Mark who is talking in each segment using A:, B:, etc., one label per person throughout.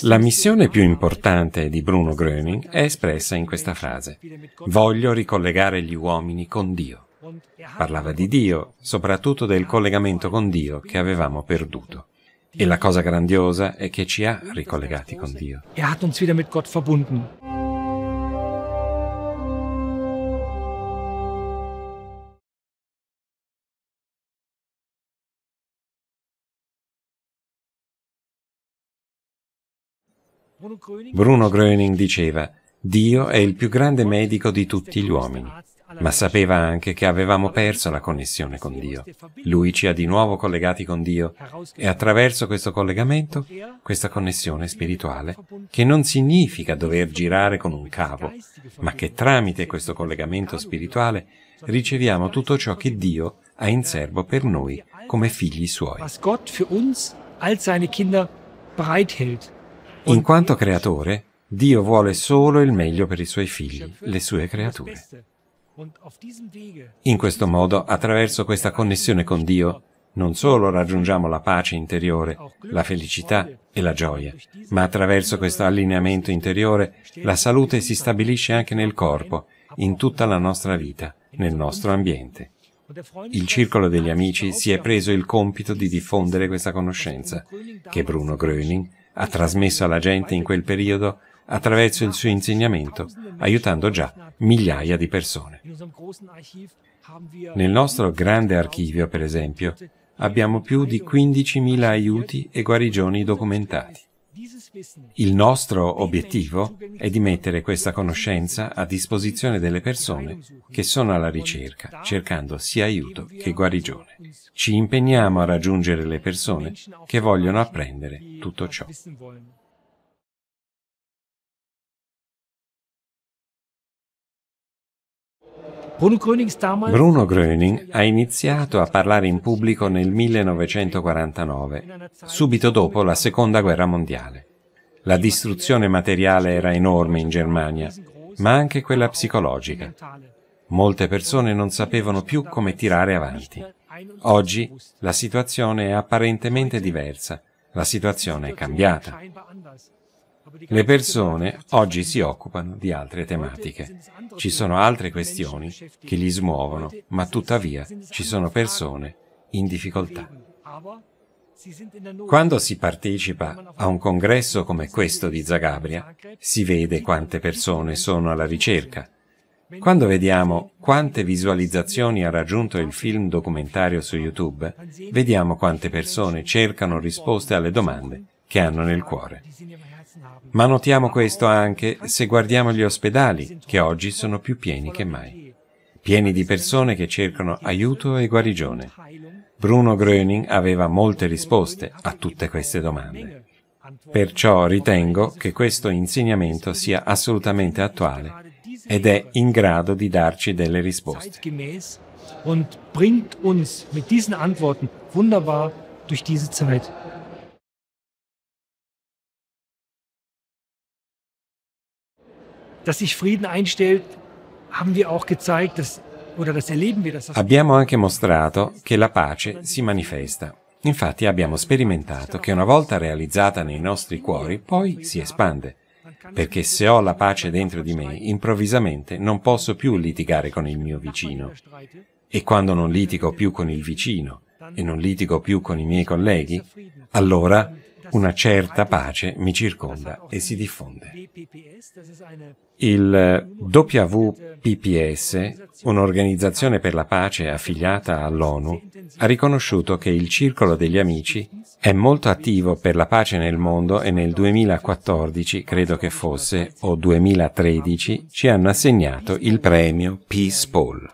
A: La missione più importante di Bruno Gröning è espressa in questa frase. Voglio ricollegare gli uomini con Dio. Parlava di Dio, soprattutto del collegamento con Dio che avevamo perduto. E la cosa grandiosa è che ci ha ricollegati con Dio. Er hat uns wieder mit Gott verbunden. Bruno Gröning diceva, Dio è il più grande medico di tutti gli uomini, ma sapeva anche che avevamo perso la connessione con Dio. Lui ci ha di nuovo collegati con Dio e attraverso questo collegamento, questa connessione spirituale, che non significa dover girare con un cavo, ma che tramite questo collegamento spirituale riceviamo tutto ciò che Dio ha in serbo per noi come figli suoi. Was Gott für uns als seine Kinder bereithält. In quanto creatore, Dio vuole solo il meglio per i suoi figli, le sue creature. In questo modo, attraverso questa connessione con Dio, non solo raggiungiamo la pace interiore, la felicità e la gioia, ma attraverso questo allineamento interiore la salute si stabilisce anche nel corpo, in tutta la nostra vita, nel nostro ambiente. Il Circolo degli Amici si è preso il compito di diffondere questa conoscenza, che Bruno Gröning ha trasmesso alla gente in quel periodo attraverso il suo insegnamento, aiutando già migliaia di persone. Nel nostro grande archivio, per esempio, abbiamo più di 15.000 aiuti e guarigioni documentati. Il nostro obiettivo è di mettere questa conoscenza a disposizione delle persone che sono alla ricerca, cercando sia aiuto che guarigione. Ci impegniamo a raggiungere le persone che vogliono apprendere tutto ciò. Bruno Gröning ha iniziato a parlare in pubblico nel 1949, subito dopo la Seconda Guerra Mondiale. La distruzione materiale era enorme in Germania, ma anche quella psicologica. Molte persone non sapevano più come tirare avanti. Oggi la situazione è apparentemente diversa, la situazione è cambiata. Le persone oggi si occupano di altre tematiche. Ci sono altre questioni che li smuovono, ma tuttavia ci sono persone in difficoltà. Quando si partecipa a un congresso come questo di Zagabria, si vede quante persone sono alla ricerca. Quando vediamo quante visualizzazioni ha raggiunto il film documentario su YouTube, vediamo quante persone cercano risposte alle domande che hanno nel cuore. Ma notiamo questo anche se guardiamo gli ospedali, che oggi sono più pieni che mai, pieni di persone che cercano aiuto e guarigione. Bruno Gröning aveva molte risposte a tutte queste domande. Perciò ritengo che questo insegnamento sia assolutamente attuale ed è in grado di darci delle risposte. Und bringt uns mit diesen Antworten wunderbar durch diese Zeit. dass sich Frieden einstellt, haben wir auch gezeigt, dass, abbiamo anche mostrato che la pace si manifesta. Infatti abbiamo sperimentato che una volta realizzata nei nostri cuori, poi si espande. Perché se ho la pace dentro di me, improvvisamente non posso più litigare con il mio vicino. E quando non litigo più con il vicino e non litigo più con i miei colleghi, allora una certa pace mi circonda e si diffonde. Il eh, WPPS, un'organizzazione per la pace affiliata all'ONU, ha riconosciuto che il Circolo degli Amici è molto attivo per la pace nel mondo e nel 2014, credo che fosse, o 2013, ci hanno assegnato il premio Peace Poll.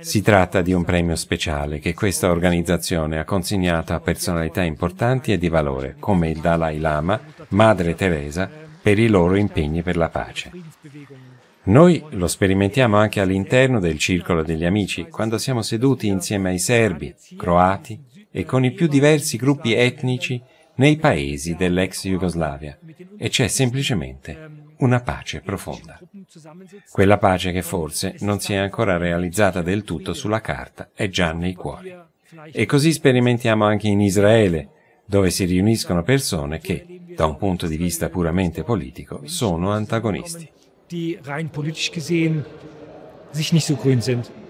A: Si tratta di un premio speciale che questa organizzazione ha consegnato a personalità importanti e di valore, come il Dalai Lama, Madre Teresa, per i loro impegni per la pace. Noi lo sperimentiamo anche all'interno del circolo degli amici, quando siamo seduti insieme ai serbi, croati e con i più diversi gruppi etnici nei paesi dell'ex Jugoslavia e c'è semplicemente una pace profonda. Quella pace che forse non si è ancora realizzata del tutto sulla carta è già nei cuori. E così sperimentiamo anche in Israele, dove si riuniscono persone che, da un punto di vista puramente politico, sono antagonisti. Die rein politisch gesehen sich nicht so grün sind.